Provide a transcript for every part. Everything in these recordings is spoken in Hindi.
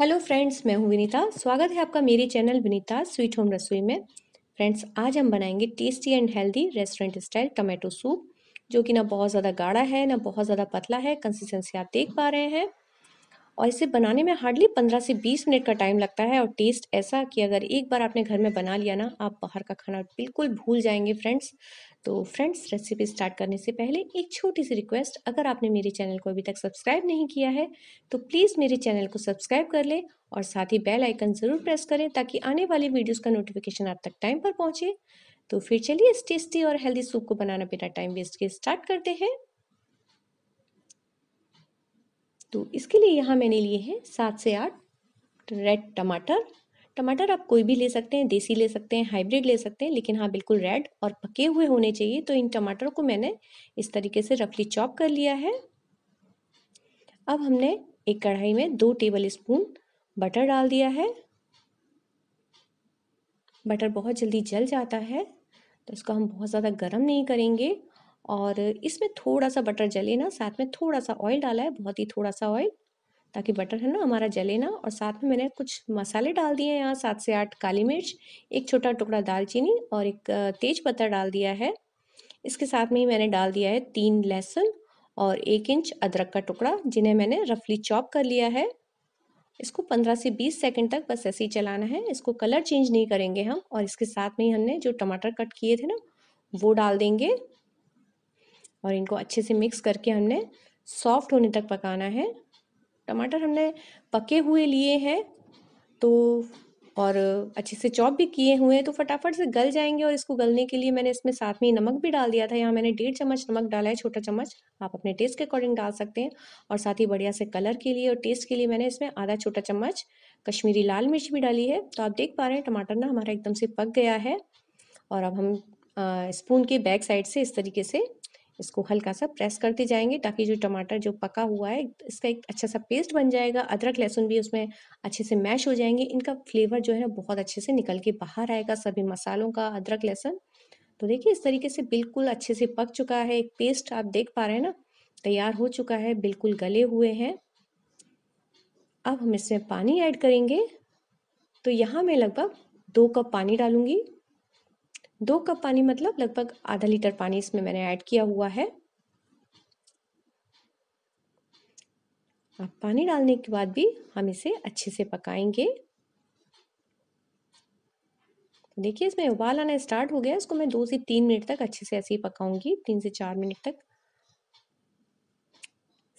हेलो फ्रेंड्स मैं हूं विनीता स्वागत है आपका मेरे चैनल विनीता स्वीट होम रसोई में फ्रेंड्स आज हम बनाएंगे tasty and healthy restaurant style tomato soup जो कि ना बहुत ज़्यादा गाढ़ा है ना बहुत ज़्यादा पतला है कंसिस्टेंसी आप देख पा रहे हैं और इसे बनाने में हार्डली पंद्रह से बीस मिनट का टाइम लगता है और टेस्ट ऐसा कि अगर एक बार आपने घर में बना लिया ना आप बाहर का खाना बिल्कुल भूल जाएंगे फ्रेंड्स तो फ्रेंड्स रेसिपी स्टार्ट करने से पहले एक छोटी सी रिक्वेस्ट अगर आपने मेरे चैनल को अभी तक सब्सक्राइब नहीं किया है तो प्लीज़ मेरे चैनल को सब्सक्राइब कर लें और साथ ही बेल आइकन ज़रूर प्रेस करें ताकि आने वाली वीडियोज़ का नोटिफिकेशन आप तक टाइम पर पहुँचे तो फिर चलिए इस टेस्टी और हेल्दी सूप को बनाना बिना टाइम वेस्ट के स्टार्ट करते हैं तो इसके लिए यहाँ मैंने लिए हैं सात से आठ रेड टमाटर टमाटर आप कोई भी ले सकते हैं देसी ले सकते हैं हाइब्रिड ले सकते हैं लेकिन हाँ बिल्कुल रेड और पके हुए होने चाहिए तो इन टमाटर को मैंने इस तरीके से रफली चॉप कर लिया है अब हमने एक कढ़ाई में दो टेबल स्पून बटर डाल दिया है बटर बहुत जल्दी जल जाता है तो इसको हम बहुत ज़्यादा गर्म नहीं करेंगे और इसमें थोड़ा सा बटर जले ना साथ में थोड़ा सा ऑयल डाला है बहुत ही थोड़ा सा ऑयल ताकि बटर है ना हमारा जले ना और साथ में मैंने कुछ मसाले डाल दिए हैं यहाँ सात से आठ काली मिर्च एक छोटा टुकड़ा दालचीनी और एक तेज पत्ता डाल दिया है इसके साथ में ही मैंने डाल दिया है तीन लहसुन और एक इंच अदरक का टुकड़ा जिन्हें मैंने रफली चॉप कर लिया है इसको पंद्रह से बीस सेकेंड तक बस ऐसे ही चलाना है इसको कलर चेंज नहीं करेंगे हम और इसके साथ में ही हमने जो टमाटर कट किए थे ना वो डाल देंगे और इनको अच्छे से मिक्स करके हमने सॉफ्ट होने तक पकाना है टमाटर हमने पके हुए लिए हैं तो और अच्छे से चॉप भी किए हुए हैं तो फटाफट से गल जाएंगे और इसको गलने के लिए मैंने इसमें साथ में नमक भी डाल दिया था यहाँ मैंने डेढ़ चम्मच नमक डाला है छोटा चम्मच आप अपने टेस्ट के अकॉर्डिंग डाल सकते हैं और साथ ही बढ़िया से कलर के लिए और टेस्ट के लिए मैंने इसमें आधा छोटा चम्मच कश्मीरी लाल मिर्च भी डाली है तो आप देख पा रहे हैं टमाटर ना हमारा एकदम से पक गया है और अब हम स्पून के बैक साइड से इस तरीके से इसको हल्का सा प्रेस करते जाएंगे ताकि जो टमाटर जो पका हुआ है इसका एक अच्छा सा पेस्ट बन जाएगा अदरक लहसुन भी उसमें अच्छे से मैश हो जाएंगे इनका फ्लेवर जो है ना बहुत अच्छे से निकल के बाहर आएगा सभी मसालों का अदरक लहसुन तो देखिए इस तरीके से बिल्कुल अच्छे से पक चुका है एक पेस्ट आप देख पा रहे हैं ना तैयार हो चुका है बिल्कुल गले हुए हैं अब हम इसमें पानी ऐड करेंगे तो यहाँ मैं लगभग दो कप पानी डालूंगी दो कप पानी मतलब लगभग आधा लीटर पानी इसमें मैंने ऐड किया हुआ है अब पानी डालने के बाद भी हम इसे अच्छे से पकाएंगे देखिए इसमें उबाल आना स्टार्ट हो गया इसको मैं दो से तीन मिनट तक अच्छे से ऐसे ही पकाऊंगी तीन से चार मिनट तक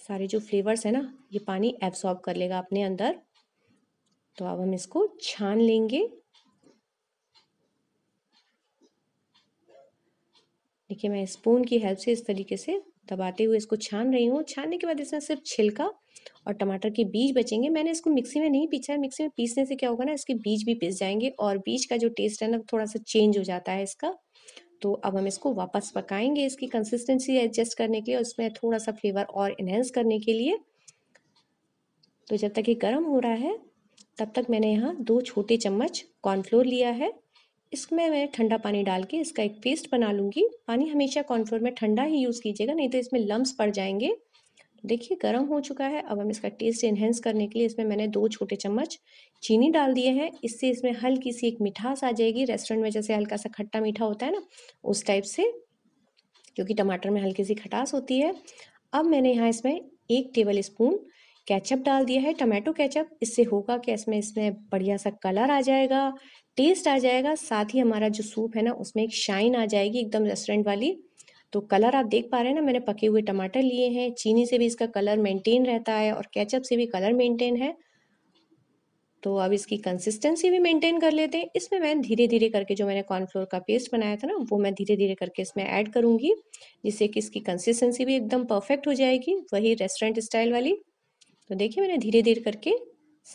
सारे जो फ्लेवर्स है ना ये पानी एब्सॉर्ब कर लेगा अपने अंदर तो अब हम इसको छान लेंगे देखिए मैं स्पून की हेल्प से इस तरीके से दबाते हुए इसको छान रही हूँ छानने के बाद इसमें सिर्फ छिलका और टमाटर के बीज बचेंगे मैंने इसको मिक्सी में नहीं पीछा है मिक्सी में पीसने से क्या होगा ना इसके बीज भी पीस जाएंगे और बीज का जो टेस्ट है ना थोड़ा सा चेंज हो जाता है इसका तो अब हम इसको वापस पकाएंगे इसकी कंसिस्टेंसी एडजस्ट करने के लिए उसमें थोड़ा सा फ्लेवर और इन्हेंस करने के लिए तो जब तक ये गर्म हो रहा है तब तक मैंने यहाँ दो छोटे चम्मच कॉर्नफ्लोर लिया है इसमें मैं ठंडा पानी डाल के इसका एक पेस्ट बना लूँगी पानी हमेशा कॉर्नफ्लोर में ठंडा ही यूज़ कीजिएगा नहीं तो इसमें लम्ब पड़ जाएंगे देखिए गर्म हो चुका है अब हम इसका टेस्ट इन्हेंस करने के लिए इसमें मैंने दो छोटे चम्मच चीनी डाल दिए हैं इससे इसमें हल्की सी एक मिठास आ जाएगी रेस्टोरेंट में जैसे हल्का सा खट्टा मीठा होता है ना उस टाइप से क्योंकि टमाटर में हल्की सी खटास होती है अब मैंने यहाँ इसमें एक टेबल स्पून कैचअप डाल दिया है टमाटो कैचअप इससे होगा कि इसमें इसमें बढ़िया सा कलर आ जाएगा टेस्ट आ जाएगा साथ ही हमारा जो सूप है ना उसमें एक शाइन आ जाएगी एकदम रेस्टोरेंट वाली तो कलर आप देख पा रहे हैं ना मैंने पके हुए टमाटर लिए हैं चीनी से भी इसका कलर मेंटेन रहता है और केचप से भी कलर मेंटेन है तो अब इसकी कंसिस्टेंसी भी मेंटेन कर लेते हैं इसमें मैं धीरे धीरे करके जो मैंने कॉर्नफ्लोर का पेस्ट बनाया था ना वो मैं धीरे धीरे करके इसमें ऐड करूँगी जिससे कि इसकी कंसिस्टेंसी भी एकदम परफेक्ट हो जाएगी वही रेस्टोरेंट स्टाइल वाली तो देखिए मैंने धीरे धीरे करके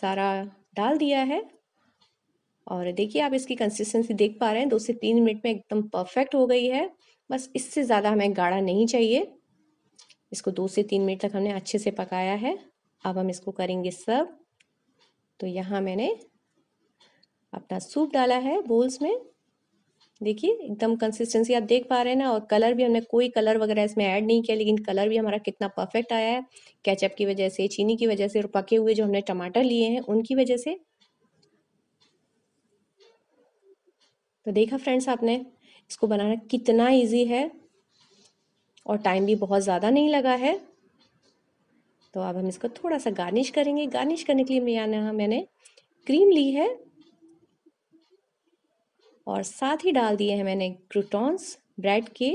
सारा डाल दिया है और देखिए आप इसकी कंसिस्टेंसी देख पा रहे हैं दो से तीन मिनट में एकदम परफेक्ट हो गई है बस इससे ज़्यादा हमें गाढ़ा नहीं चाहिए इसको दो से तीन मिनट तक हमने अच्छे से पकाया है अब हम इसको करेंगे सर्व तो यहाँ मैंने अपना सूप डाला है बोल्स में देखिए एकदम कंसिस्टेंसी आप देख पा रहे हैं ना और कलर भी हमने कोई कलर वगैरह इसमें ऐड नहीं किया लेकिन कलर भी हमारा कितना परफेक्ट आया है कैचअप की वजह से चीनी की वजह से और पके हुए जो हमने टमाटर लिए हैं उनकी वजह से तो देखा फ्रेंड्स आपने इसको बनाना कितना इजी है और टाइम भी बहुत ज़्यादा नहीं लगा है तो अब हम इसको थोड़ा सा गार्निश करेंगे गार्निश करने के लिए मैं यहाँ मैंने क्रीम ली है और साथ ही डाल दिए हैं मैंने क्रूटॉन्स ब्रेड के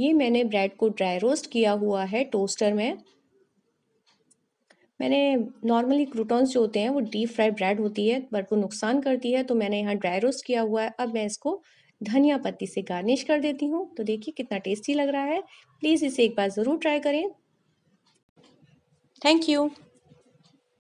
ये मैंने ब्रेड को ड्राई रोस्ट किया हुआ है टोस्टर में मैंने नॉर्मली क्रूटॉन्स जो होते हैं वो डीप फ्राई ब्रेड होती है पर वो नुकसान करती है तो मैंने यहाँ ड्राई रोस्ट किया हुआ है अब मैं इसको धनिया पत्ती से गार्निश कर देती हूँ तो देखिए कितना टेस्टी लग रहा है प्लीज़ इसे एक बार ज़रूर ट्राई करें थैंक यू